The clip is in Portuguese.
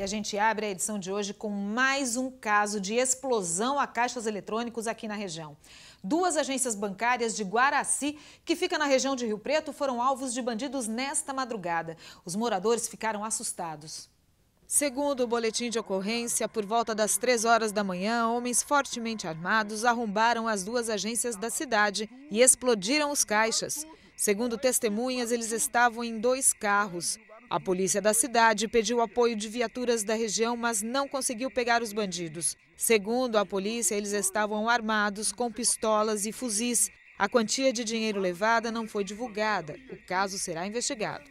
E a gente abre a edição de hoje com mais um caso de explosão a caixas eletrônicos aqui na região. Duas agências bancárias de Guaraci, que fica na região de Rio Preto, foram alvos de bandidos nesta madrugada. Os moradores ficaram assustados. Segundo o boletim de ocorrência, por volta das três horas da manhã, homens fortemente armados arrombaram as duas agências da cidade e explodiram os caixas. Segundo testemunhas, eles estavam em dois carros. A polícia da cidade pediu apoio de viaturas da região, mas não conseguiu pegar os bandidos. Segundo a polícia, eles estavam armados com pistolas e fuzis. A quantia de dinheiro levada não foi divulgada. O caso será investigado.